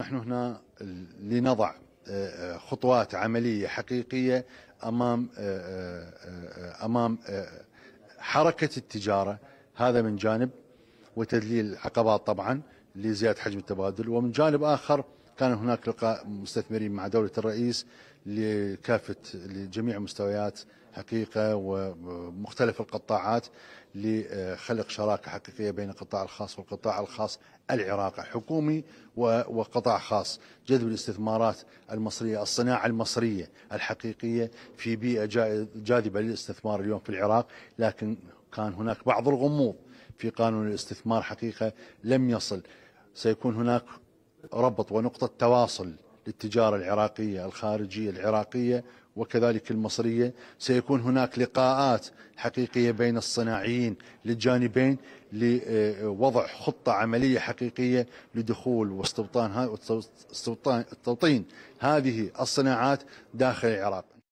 نحن هنا لنضع آه، آه، خطوات عمليه حقيقيه امام آه، امام حركه التجاره هذا من جانب وتذليل العقبات طبعا لزياده حجم التبادل ومن جانب اخر كان هناك لقاء مستثمرين مع دولة الرئيس لكافة لجميع مستويات حقيقة ومختلف القطاعات لخلق شراكة حقيقية بين القطاع الخاص والقطاع الخاص العراقي حكومي وقطاع خاص جذب الاستثمارات المصرية الصناعة المصرية الحقيقية في بيئة جاذبة للاستثمار اليوم في العراق لكن كان هناك بعض الغموض في قانون الاستثمار حقيقة لم يصل سيكون هناك ربط ونقطة تواصل للتجارة العراقية الخارجية العراقية وكذلك المصرية سيكون هناك لقاءات حقيقية بين الصناعيين للجانبين لوضع خطة عملية حقيقية لدخول واستبطان استوطين هذه الصناعات داخل العراق